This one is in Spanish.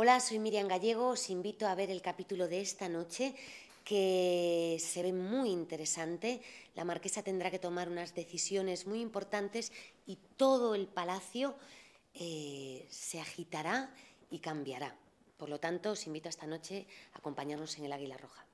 Hola, soy Miriam Gallego, os invito a ver el capítulo de esta noche que se ve muy interesante. La marquesa tendrá que tomar unas decisiones muy importantes y todo el palacio eh, se agitará y cambiará. Por lo tanto, os invito a esta noche a acompañarnos en el Águila Roja.